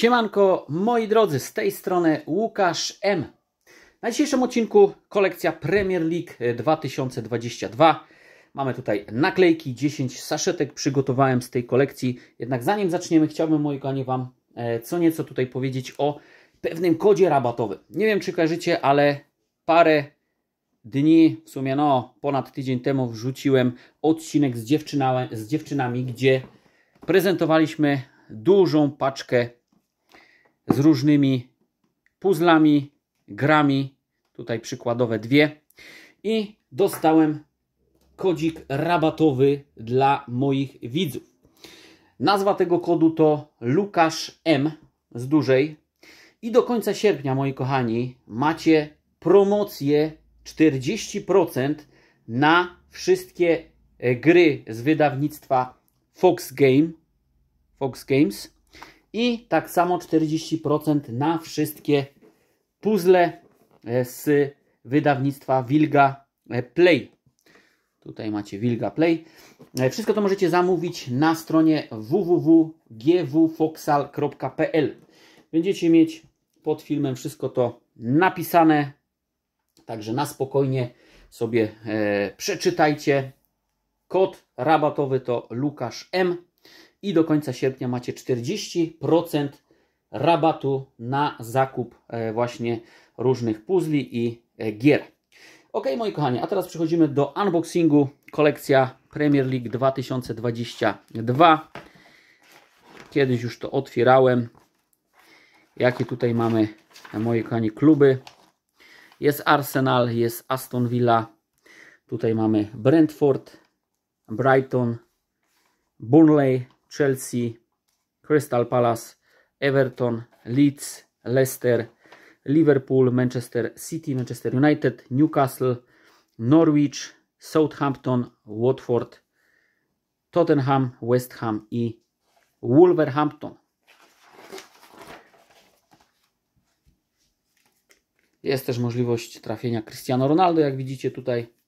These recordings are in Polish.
Siemanko, moi drodzy, z tej strony Łukasz M. Na dzisiejszym odcinku kolekcja Premier League 2022. E, Mamy tutaj naklejki, 10 saszetek przygotowałem z tej kolekcji. Jednak zanim zaczniemy, chciałbym, moi kochani, Wam e, co nieco tutaj powiedzieć o pewnym kodzie rabatowym. Nie wiem, czy kojarzycie, ale parę dni, w sumie no, ponad tydzień temu wrzuciłem odcinek z, dziewczyna, z dziewczynami, gdzie prezentowaliśmy dużą paczkę z różnymi puzzlami, grami, tutaj przykładowe dwie i dostałem kodzik rabatowy dla moich widzów. Nazwa tego kodu to Lukasz M z dużej i do końca sierpnia, moi kochani, macie promocję 40% na wszystkie e, gry z wydawnictwa Fox Game, Fox Games i tak samo 40% na wszystkie puzzle e, z wydawnictwa Wilga e, Play. Tutaj macie Wilga Play. E, wszystko to możecie zamówić na stronie www.gwfoxal.pl. Będziecie mieć pod filmem wszystko to napisane, także na spokojnie sobie przeczytajcie. Kod rabatowy to Lukasz M i do końca sierpnia macie 40% rabatu na zakup e, właśnie różnych puzli i e, gier. Ok, moi kochani, a teraz przechodzimy do unboxingu. Kolekcja Premier League 2022. Kiedyś już to otwierałem. Jakie tutaj mamy, e, moi kochani, kluby? Jest Arsenal, jest Aston Villa. Tutaj mamy Brentford, Brighton, Burnley, Chelsea, Crystal Palace, Everton, Leeds, Leicester, Liverpool, Manchester City, Manchester United, Newcastle, Norwich, Southampton, Watford, Tottenham, West Ham i Wolverhampton. Jest też możliwość trafienia Cristiano Ronaldo, jak widzicie tutaj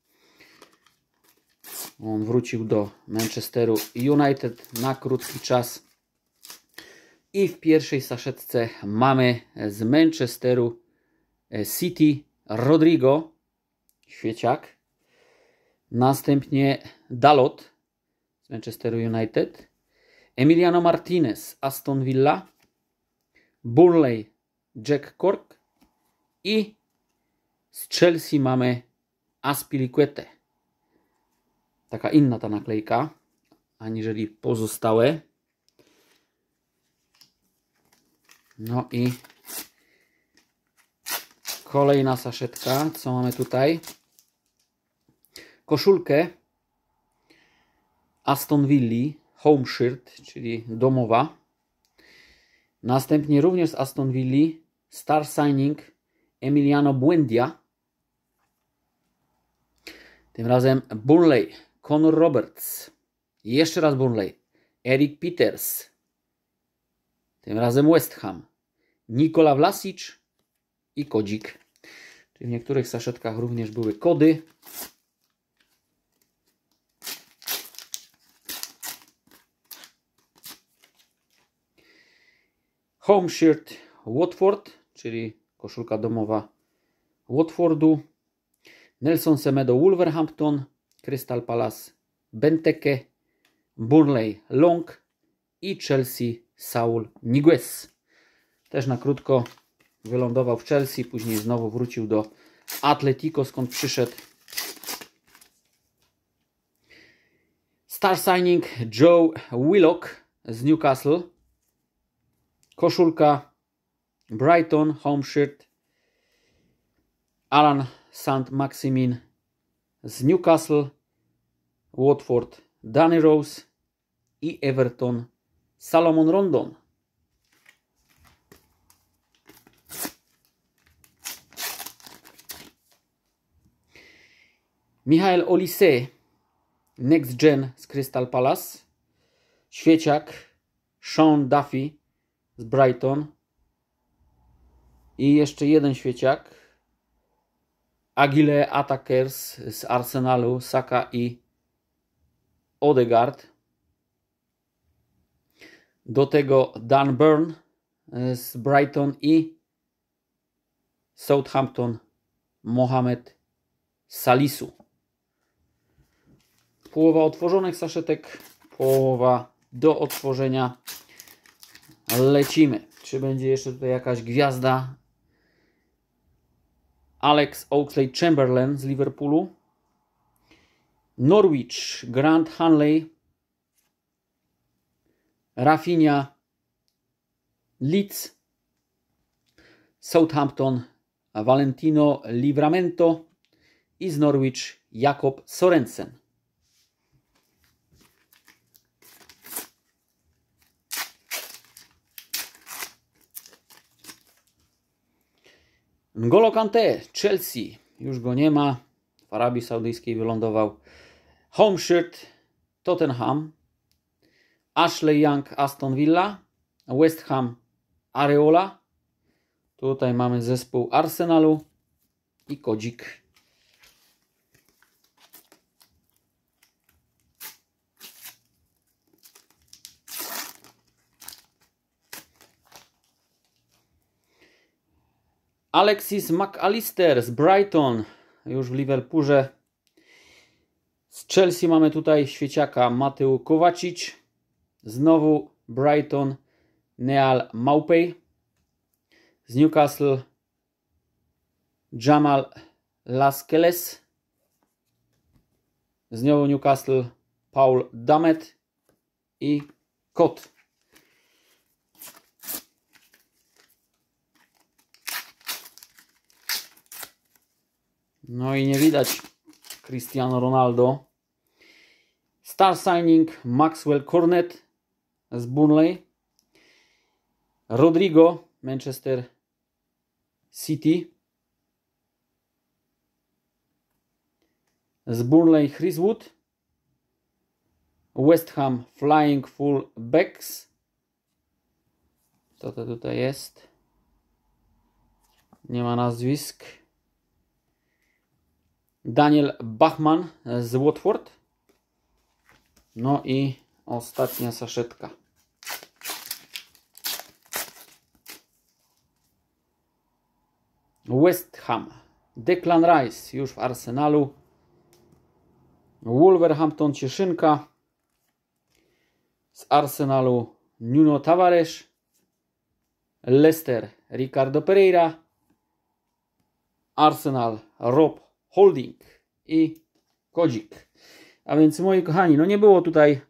on wrócił do Manchesteru United na krótki czas. I w pierwszej saszetce mamy z Manchesteru e, City Rodrigo, świeciak. Następnie Dalot z Manchesteru United. Emiliano Martinez, Aston Villa. Burley, Jack Cork. I z Chelsea mamy Aspilicuete taka inna ta naklejka, aniżeli pozostałe. No i kolejna saszetka, co mamy tutaj? Koszulkę Aston Villa Home Shirt, czyli domowa. Następnie również z Aston Villa Star Signing Emiliano Buendia. Tym razem Burley Conor Roberts, jeszcze raz Burnley, Eric Peters, tym razem West Ham, Nikola Vlasic i kodzik. Czyli w niektórych saszetkach również były kody. Home shirt Watford, czyli koszulka domowa Watfordu. Nelson Semedo Wolverhampton, Crystal Palace Benteke, Burnley Long i Chelsea Saul Niguez. Też na krótko wylądował w Chelsea, później znowu wrócił do Atletico, skąd przyszedł. Star signing Joe Willock z Newcastle. Koszulka Brighton Home Shirt. Alan St. Maximin z Newcastle, Watford, Danny Rose i Everton, Salomon Rondon. Michael Olise, Next Gen z Crystal Palace. Świeciak, Sean Duffy z Brighton. I jeszcze jeden świeciak Agile Attackers z Arsenalu, Saka i Odegaard. Do tego Dan Burn e, z Brighton i Southampton Mohamed Salisu. Połowa otworzonych saszetek, połowa do otworzenia. Lecimy. Czy będzie jeszcze tutaj jakaś gwiazda Alex Oakley chamberlain z Liverpoolu, Norwich Grant Hanley, Rafinha Leeds, Southampton Valentino Livramento i z Norwich Jakob Sorensen. N'Golo Kante, Chelsea, już go nie ma, w Arabii Saudyjskiej wylądował. Homeshirt, Tottenham. Ashley Young, Aston Villa. West Ham, Areola. Tutaj mamy zespół Arsenalu i Kodzik Alexis McAllister z Brighton, już w Liverpoolze. Z Chelsea mamy tutaj świeciaka Mateu Kowacic. Znowu Brighton, Neal Maupay. Z Newcastle Jamal Laskeles. Znowu Newcastle Paul Damet i Kot. No i nie widać Cristiano Ronaldo. Star signing Maxwell Cornet z Burnley. Rodrigo Manchester City. Z Burnley Wood West Ham Flying Full Backs. Co to tutaj jest? Nie ma nazwisk. Daniel Bachman z Watford. No i ostatnia saszetka. West Ham. Declan Rice już w Arsenalu. Wolverhampton Cieszynka. Z Arsenalu Nuno Tavares. Leicester Ricardo Pereira. Arsenal Rob Holding i Kodzik. A więc moi kochani, no nie było tutaj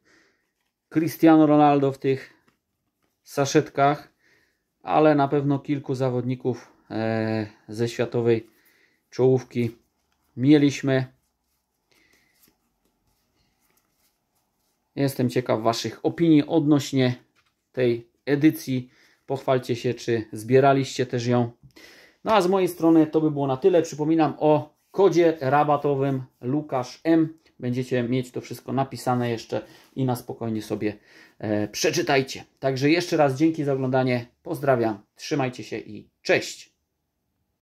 Cristiano Ronaldo w tych saszetkach, ale na pewno kilku zawodników e, ze światowej czołówki mieliśmy. Jestem ciekaw Waszych opinii odnośnie tej edycji. Pochwalcie się, czy zbieraliście też ją. No a z mojej strony to by było na tyle. Przypominam o kodzie rabatowym Lukasz M. Będziecie mieć to wszystko napisane jeszcze i na spokojnie sobie e, przeczytajcie. Także jeszcze raz dzięki za oglądanie. Pozdrawiam, trzymajcie się i cześć.